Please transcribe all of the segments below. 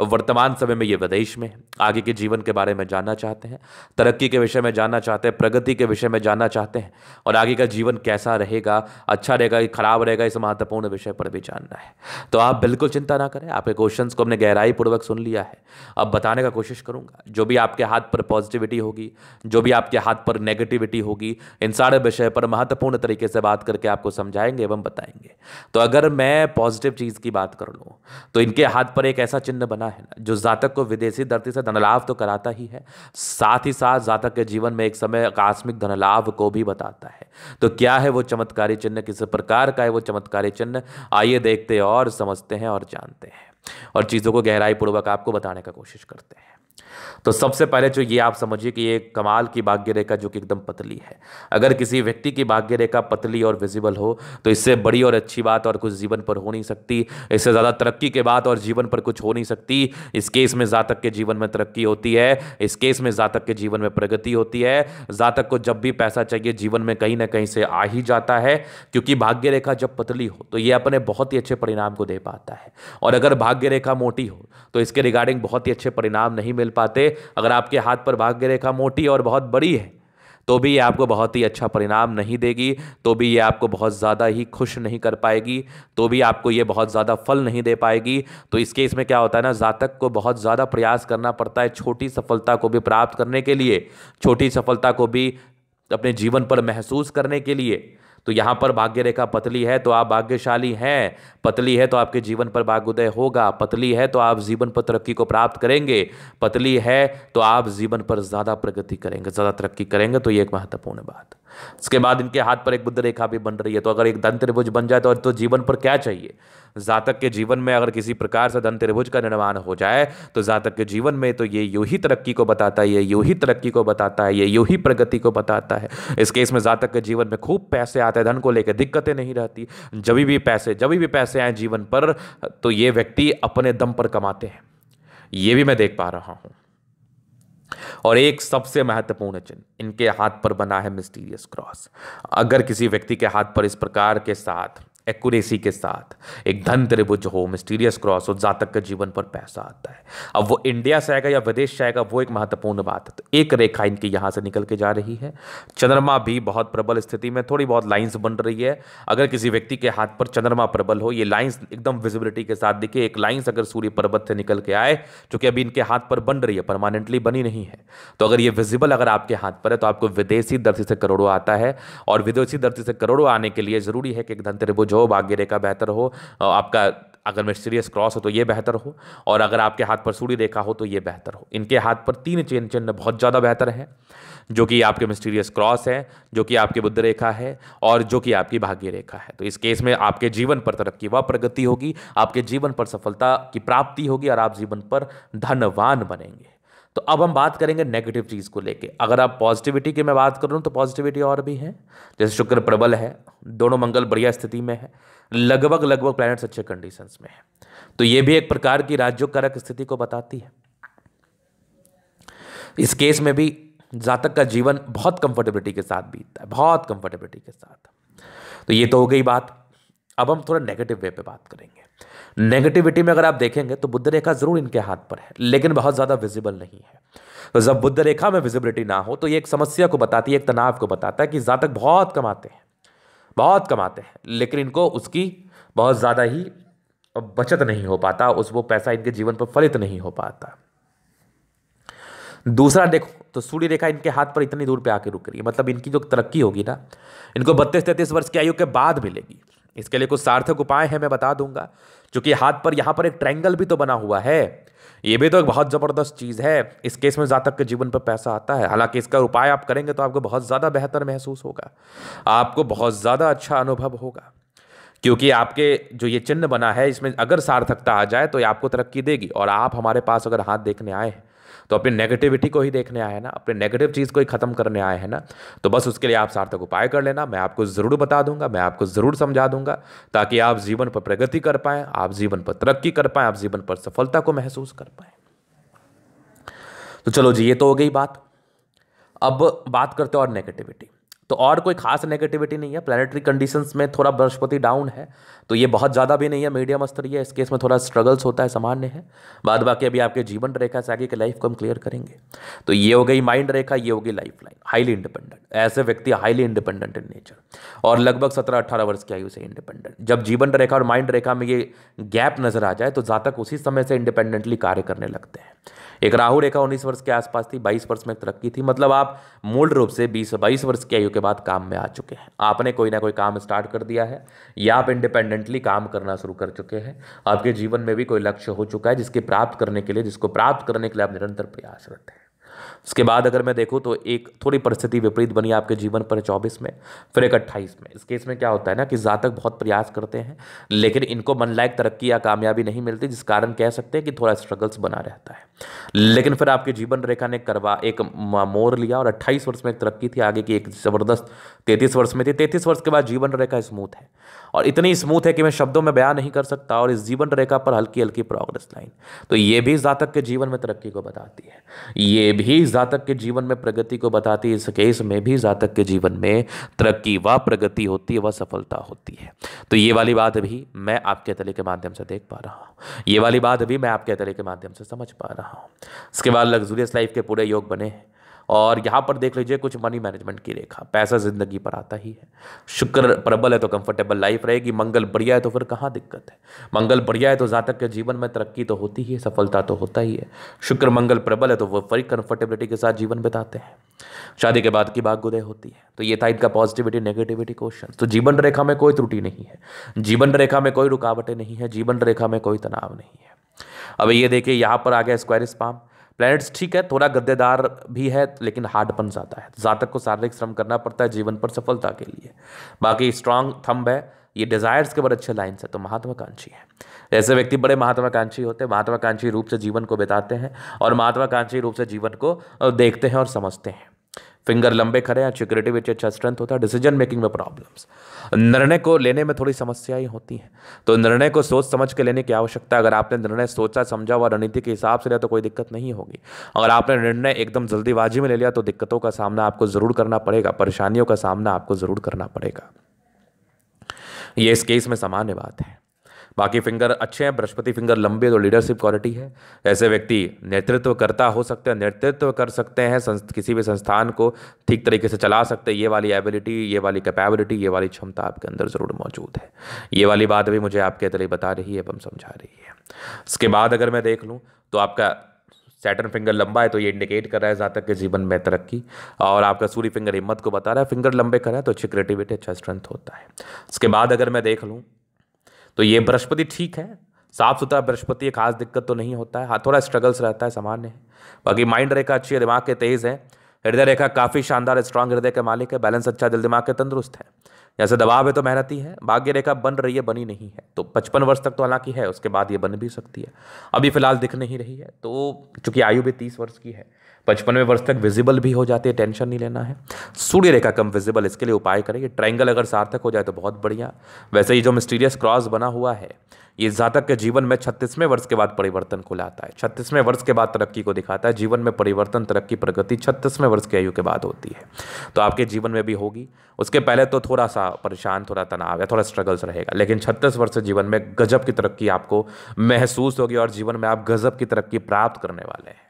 वर्तमान समय में ये विदेश में आगे के जीवन के बारे में जानना चाहते हैं तरक्की के विषय में जानना चाहते हैं प्रगति के विषय में जानना चाहते हैं और आगे का जीवन कैसा रहेगा अच्छा रहेगा कि खराब रहेगा इस महत्वपूर्ण विषय पर भी जानना है तो आप बिल्कुल चिंता ना करें आपके क्वेश्चन को हमने गहराई पूर्वक सुन लिया है अब बताने का कोशिश करूँगा जो भी आपके हाथ पर पॉजिटिविटी होगी जो भी आपके हाथ पर नेगेटिविटी होगी इन सारे विषय पर महत्वपूर्ण तरीके से बात करके आपको समझाएंगे एवं बताएंगे तो अगर मैं पॉजिटिव चीज़ की बात कर लूँ तो इनके हाथ पर एक ऐसा चिन्ह बना करना है जो जातक को विदेशी धरती से धनलाभ तो कराता ही है साथ ही साथ जातक के जीवन में एक समय आकस्मिक धनलाभ को भी बताता है तो क्या है वो चमत्कारी चिन्ह किस प्रकार का है वो चमत्कारी चिन्ह आइए देखते और समझते हैं और जानते हैं और चीज़ों को गहराई पूर्वक आपको बताने का कोशिश करते हैं तो सबसे पहले जो ये आप समझिए कि ये कमाल की भाग्य रेखा जो कि एकदम पतली है अगर किसी व्यक्ति की भाग्य रेखा पतली और विजिबल हो तो इससे बड़ी और अच्छी बात और कुछ जीवन पर हो नहीं सकती इससे ज़्यादा तरक्की के बात और जीवन पर कुछ हो नहीं सकती इस केस में जातक के जीवन में तरक्की होती है इस केस में जातक के जीवन में प्रगति होती है जातक को जब भी पैसा चाहिए जीवन में कहीं ना कहीं से आ ही जाता है क्योंकि भाग्य रेखा जब पतली हो तो ये अपने बहुत ही अच्छे परिणाम को दे पाता है और अगर भाग्य भाग्य रेखा मोटी हो तो इसके रिगार्डिंग बहुत ही अच्छे परिणाम नहीं मिल पाते अगर आपके हाथ पर भाग्य रेखा मोटी और बहुत बड़ी है तो भी ये आपको बहुत ही अच्छा परिणाम नहीं देगी तो भी ये आपको बहुत ज़्यादा ही खुश नहीं कर पाएगी तो भी आपको ये बहुत ज़्यादा फल नहीं दे पाएगी तो इस केस में क्या होता है ना जातक को बहुत ज़्यादा प्रयास करना पड़ता है छोटी सफलता को भी प्राप्त करने के लिए छोटी सफलता को भी अपने जीवन पर महसूस करने के लिए तो यहाँ पर भाग्य रेखा पतली है तो आप भाग्यशाली हैं पतली है तो आपके जीवन पर भाग्योदय होगा पतली है तो आप जीवन पर तरक्की को प्राप्त करेंगे पतली है तो आप जीवन पर ज़्यादा प्रगति करेंगे ज़्यादा तरक्की करेंगे तो ये एक महत्वपूर्ण बात उसके बाद इनके हाथ पर एक बुद्ध रेखा भी बन रही है तो अगर एक दंत त्रिभुज बन जाए तो, तो जीवन पर क्या चाहिए जातक के जीवन में अगर किसी प्रकार से धन त्रिभुज का निर्माण हो जाए तो जातक के जीवन में तो ये यू ही तरक्की को बताता है ये यू ही तरक्की को बताता है ये यू ही प्रगति को बताता है इस केस में जातक के जीवन में खूब पैसे आते हैं धन को लेकर दिक्कतें नहीं रहती जब भी पैसे जब भी पैसे आए जीवन पर तो ये व्यक्ति अपने दम पर कमाते हैं ये भी मैं देख पा रहा हूँ और एक सबसे महत्वपूर्ण चिन्ह इनके हाथ पर बना है मिस्टीरियस क्रॉस अगर किसी व्यक्ति के हाथ पर इस प्रकार के साथ एक्यूरेसी के साथ एक धन त्रिभुज हो मिस्टीरियस क्रॉस हो जातक के जीवन पर पैसा आता है अब वो इंडिया से आएगा या विदेश से आएगा वो एक महत्वपूर्ण बात है तो एक रेखा इनकी यहाँ से निकल के जा रही है चंद्रमा भी बहुत प्रबल स्थिति में थोड़ी बहुत लाइन्स बन रही है अगर किसी व्यक्ति के हाथ पर चंद्रमा प्रबल हो ये लाइन्स एकदम विजिबिलिटी के साथ दिखे एक लाइन्स अगर सूर्य पर्वत से निकल के आए चूंकि अभी इनके हाथ पर बन रही है परमानेंटली बनी नहीं है तो अगर ये विजिबल अगर आपके हाथ पर है तो आपको विदेशी धरती से करोड़ों आता है और विदेशी धरती से करोड़ों आने के लिए जरूरी है कि एक धन त्रिभुज हो भाग्य रेखा बेहतर हो आपका अगर मिस्टीरियस क्रॉस हो तो ये बेहतर हो और अगर आपके हाथ पर सूर्य रेखा हो तो ये बेहतर हो इनके हाथ पर तीन चेन चिन्ह बहुत ज़्यादा बेहतर है जो कि आपके मिस्टीरियस क्रॉस है जो कि आपकी बुद्ध रेखा है और जो कि आपकी भाग्य रेखा है तो इस केस में आपके जीवन पर तरक्की व प्रगति होगी आपके जीवन पर सफलता की प्राप्ति होगी और आप जीवन पर धनवान बनेंगे तो अब हम बात करेंगे नेगेटिव चीज़ को लेके अगर आप पॉजिटिविटी की मैं बात करूँ तो पॉजिटिविटी और भी है जैसे शुक्र प्रबल है दोनों मंगल बढ़िया स्थिति में है लगभग लगभग प्लैनेट्स अच्छे कंडीशंस में है तो ये भी एक प्रकार की राज्योकारक स्थिति को बताती है इस केस में भी जातक का जीवन बहुत कंफर्टेबिलिटी के साथ बीतता है बहुत कंफर्टेबिलिटी के साथ तो ये तो हो गई बात अब हम थोड़ा नेगेटिव वे पे बात करेंगे नेगेटिविटी में अगर आप देखेंगे तो बुद्ध रेखा जरूर इनके हाथ पर है लेकिन बहुत ज़्यादा विजिबल नहीं है तो जब बुद्ध रेखा में विजिबिलिटी ना हो तो ये एक समस्या को बताती है एक तनाव को बताता है कि जातक बहुत कमाते हैं बहुत कमाते हैं लेकिन इनको उसकी बहुत ज़्यादा ही बचत नहीं हो पाता उस वो पैसा इनके जीवन पर फलित नहीं हो पाता दूसरा देखो तो सूर्य रेखा इनके हाथ पर इतनी दूर पे आके रुक रही है मतलब इनकी जो तरक्की होगी ना इनको बत्तीस तैंतीस वर्ष की आयु के बाद मिलेगी इसके लिए कुछ सार्थक उपाय हैं मैं बता दूंगा चूंकि हाथ पर यहाँ पर एक ट्रैंगल भी तो बना हुआ है ये भी तो एक बहुत ज़बरदस्त चीज़ है इस केस में जातक के जीवन पर पैसा आता है हालांकि इसका उपाय आप करेंगे तो आपको बहुत ज़्यादा बेहतर महसूस होगा आपको बहुत ज़्यादा अच्छा अनुभव होगा क्योंकि आपके जो ये चिन्ह बना है इसमें अगर सार्थकता आ जाए तो ये आपको तरक्की देगी और आप हमारे पास अगर हाथ देखने आए हैं तो अपने नेगेटिविटी को ही देखने आए हैं ना अपने नेगेटिव चीज़ को ही ख़त्म करने आए हैं ना तो बस उसके लिए आप सार्थक उपाय कर लेना मैं आपको ज़रूर बता दूंगा मैं आपको ज़रूर समझा दूंगा ताकि आप जीवन पर प्रगति कर पाएँ आप जीवन पर तरक्की कर पाएँ आप जीवन पर सफलता को महसूस कर पाएँ तो चलो जी ये तो हो गई बात अब बात करते हैं और नेगेटिविटी तो और कोई खास नेगेटिविटी नहीं है प्लानिटरी कंडीशंस में थोड़ा बृहस्पति डाउन है तो ये बहुत ज़्यादा भी नहीं है मीडियम स्तरीय इस केस में थोड़ा स्ट्रगल्स होता है सामान्य है बाद बाकी अभी आपके जीवन रेखा से आगे की लाइफ को हम क्लियर करेंगे तो ये हो गई माइंड रेखा ये होगी लाइफ लाइन हाईली इंडिपेंडेंट ऐसे व्यक्ति हाईली इंडिपेंडेंट इन नेचर और लगभग सत्रह अट्ठारह वर्ष की आयु से इंडिपेंडेंट जब जीवन रेखा और माइंड रेखा में ये गैप नजर आ जाए तो जातक उसी समय से इंडिपेंडेंटली कार्य करने लगते हैं एक राहु रेखा उन्नीस वर्ष के आसपास थी बाईस वर्ष में तरक्की थी मतलब आप मूल रूप से बीस बाईस वर्ष की आयु के बाद काम में आ चुके हैं आपने कोई ना कोई काम स्टार्ट कर दिया है या आप इंडिपेंडेंटली काम करना शुरू कर चुके हैं आपके जीवन में भी कोई लक्ष्य हो चुका है जिसके प्राप्त करने के लिए जिसको प्राप्त करने के लिए आप निरंतर प्रयासरत हैं उसके बाद अगर मैं देखूँ तो एक थोड़ी परिस्थिति विपरीत बनी आपके जीवन पर चौबीस में फिर एक अट्ठाईस में इस केस में क्या होता है ना कि जातक बहुत प्रयास करते हैं लेकिन इनको मन लायक तरक्की या कामयाबी नहीं मिलती जिस कारण कह सकते हैं कि थोड़ा स्ट्रगल्स बना रहता है लेकिन फिर आपकी जीवन रेखा ने करवा एक मोर लिया और अट्ठाईस वर्ष में एक तरक्की थी आगे की एक ज़बरदस्त तैतीस वर्ष में थी तैतीस वर्ष के बाद जीवन रेखा स्मूथ है और इतनी स्मूथ है कि मैं शब्दों में बयान नहीं कर सकता और इस जीवन रेखा पर हल्की हल्की प्रोग्रेस लाइन तो ये भी जातक के जीवन में तरक्की को बताती है ये भी जातक के जीवन में प्रगति को बताती है इस केस में भी जातक के जीवन में तरक्की व प्रगति होती है व सफलता होती है तो ये वाली बात भी मैं आपके तले के माध्यम से देख पा रहा हूँ ये वाली बात भी मैं आपके तले के माध्यम से समझ पा रहा हूँ इसके बाद लग्जूरियस लाइफ के पूरे योग बने हैं और यहाँ पर देख लीजिए कुछ मनी मैनेजमेंट की रेखा पैसा ज़िंदगी पर आता ही है शुक्र प्रबल है तो कंफर्टेबल लाइफ रहेगी मंगल बढ़िया है तो फिर कहाँ दिक्कत है मंगल बढ़िया है तो जातक के जीवन में तरक्की तो होती ही है सफलता तो होता ही है शुक्र मंगल प्रबल है तो वो फरी कंफर्टेबिलिटी के साथ जीवन बिताते हैं शादी के बाद की गुदय होती है तो ये था इनका पॉजिटिविटी नेगेटिविटी क्वेश्चन तो जीवन रेखा में कोई त्रुटि नहीं है जीवन रेखा में कोई रुकावटें नहीं है जीवन रेखा में कोई तनाव नहीं है अब ये देखिए यहाँ पर आ गया स्क्वायर स्पाम प्लैनेट्स ठीक है थोड़ा गद्देदार भी है लेकिन हार्डपन ज़्यादा है जातक को शारीरिक श्रम करना पड़ता है जीवन पर सफलता के लिए बाकी स्ट्रांग थम्ब है ये डिज़ायर्स के बड़े अच्छे लाइन्स है तो महत्वाकांक्षी है ऐसे व्यक्ति बड़े महत्वाकांक्षी होते हैं महत्वाकांक्षी रूप से जीवन को बिताते हैं और महत्वाकांक्षी रूप से जीवन को देखते हैं और समझते हैं फिंगर लंबे खड़े हैं सिक्योरिटी में अच्छा स्ट्रेंथ होता है डिसीजन मेकिंग में प्रॉब्लम्स निर्णय को लेने में थोड़ी समस्याएं होती हैं तो निर्णय को सोच समझ के लेने की आवश्यकता है अगर आपने निर्णय सोचा समझा और रणनीति के हिसाब से लिया तो कोई दिक्कत नहीं होगी अगर आपने निर्णय एकदम जल्दीबाजी में ले लिया तो दिक्कतों का सामना आपको ज़रूर करना पड़ेगा परेशानियों का सामना आपको ज़रूर करना पड़ेगा ये इस केस में सामान्य बात है बाकी फिंगर अच्छे हैं बृहस्पति फिंगर लंबे तो लीडरशिप क्वालिटी है ऐसे व्यक्ति नेतृत्व करता हो सकता है नेतृत्व कर सकते हैं किसी भी संस्थान को ठीक तरीके से चला सकते हैं ये वाली एबिलिटी ये वाली कैपेबिलिटी ये वाली क्षमता आपके अंदर ज़रूर मौजूद है ये वाली बात भी मुझे आपके दिल बता रही है एवं समझा रही है इसके बाद अगर मैं देख लूँ तो आपका सैटर्न फिंगर लंबा है तो ये इंडिकेट कर रहा है जातक के जीवन में तरक्की और आपका सूर्य फिंगर हिम्मत को बता रहा है फिंगर लंबे कर रहा है तो अच्छी क्रिएटिविटी अच्छा स्ट्रेंथ होता है इसके बाद अगर मैं देख लूँ तो ये बृहस्पति ठीक है साफ सुथरा बृहस्पति खास दिक्कत तो नहीं होता है हाँ थोड़ा स्ट्रगल्स रहता है सामान्य है बाकी माइंड रेखा अच्छी है दिमाग के तेज़ है हृदय रेखा काफ़ी शानदार स्ट्रांग हृदय के मालिक है बैलेंस अच्छा दिल दिमाग के तंदुरुस्त है जैसे दबाव है तो मेहनती है भाग्य रेखा बन रही है बनी नहीं है तो पचपन वर्ष तक तो हालांकि है उसके बाद ये बन भी सकती है अभी फिलहाल दिख नहीं रही है तो चूंकि आयु भी तीस वर्ष की है पचपनवें वर्ष तक विजिबल भी हो जाती है टेंशन नहीं लेना है सूर्य रेखा कम विजिबल इसके लिए उपाय करेंगे ट्रायंगल अगर सार्थक हो जाए तो बहुत बढ़िया वैसे ये जो मिस्टीरियस क्रॉस बना हुआ है ये जातक के जीवन में छत्तीसवें वर्ष के बाद परिवर्तन को लाता है छत्तीसवें वर्ष के बाद तरक्की को दिखाता है जीवन में परिवर्तन तरक्की प्रगति छत्तीसवें वर्ष की आयु के बाद होती है तो आपके जीवन में भी होगी उसके पहले तो थोड़ा सा परेशान थोड़ा तनाव या थोड़ा स्ट्रगल्स रहेगा लेकिन छत्तीस वर्ष जीवन में गजब की तरक्की आपको महसूस होगी और जीवन में आप गजब की तरक्की प्राप्त करने वाले हैं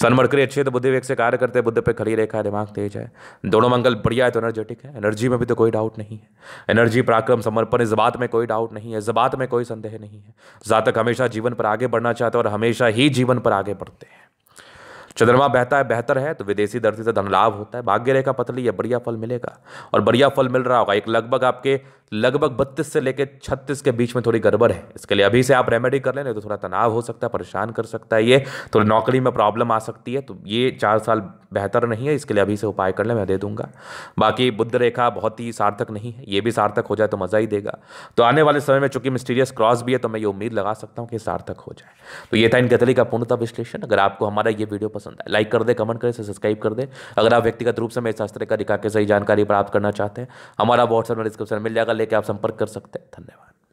सनमरकरी अच्छी है तो बुद्धि वेग से कार्य करते हैं बुद्ध पे खड़ी रेखा है दिमाग तेज है दोनों मंगल बढ़िया है तो एनर्जेटिक है एनर्जी में भी तो कोई डाउट नहीं है एनर्जी पराक्रम समर्पण इस बात में कोई डाउट नहीं है इस बात में कोई संदेह नहीं है जातक हमेशा जीवन पर आगे बढ़ना चाहते हैं और हमेशा ही जीवन पर आगे बढ़ते हैं चंद्रमा बहता है बेहतर है तो विदेशी धरती से धन लाभ होता है भाग्य रेखा पतली है बढ़िया फल मिलेगा और बढ़िया फल मिल रहा होगा एक लगभग आपके लगभग बत्तीस से लेकर छत्तीस के बीच में थोड़ी गड़बड़ है इसके लिए अभी से आप रेमेडी कर लें तो थोड़ा तनाव हो सकता है परेशान कर सकता है ये थोड़ी तो नौकरी में प्रॉब्लम आ सकती है तो ये चार साल बेहतर नहीं है इसके लिए अभी से उपाय कर लें मैं दे दूंगा बाकी बुद्ध रेखा बहुत ही सार्थक नहीं है ये भी सार्थक हो जाए तो मज़ा ही देगा तो आने वाले समय में चूंकि मिस्टीरियस क्रॉस भी है तो मैं ये उम्मीद लगा सकता हूँ कि सार्थक हो जाए तो ये था इन गतली का पूर्णता विश्लेषण अगर आपको हमारा ये वीडियो पसंद है लाइक कर दे कमेंट करें सब्सक्राइब कर दे अगर आप व्यक्तिगत रूप से मेरे शास्त्र का रिका के सही जानकारी प्राप्त करना चाहते हैं हमारा व्हाट्सएप में डिस्क्रिप्शन मिल जाएगा लेकर आप संपर्क कर सकते हैं धन्यवाद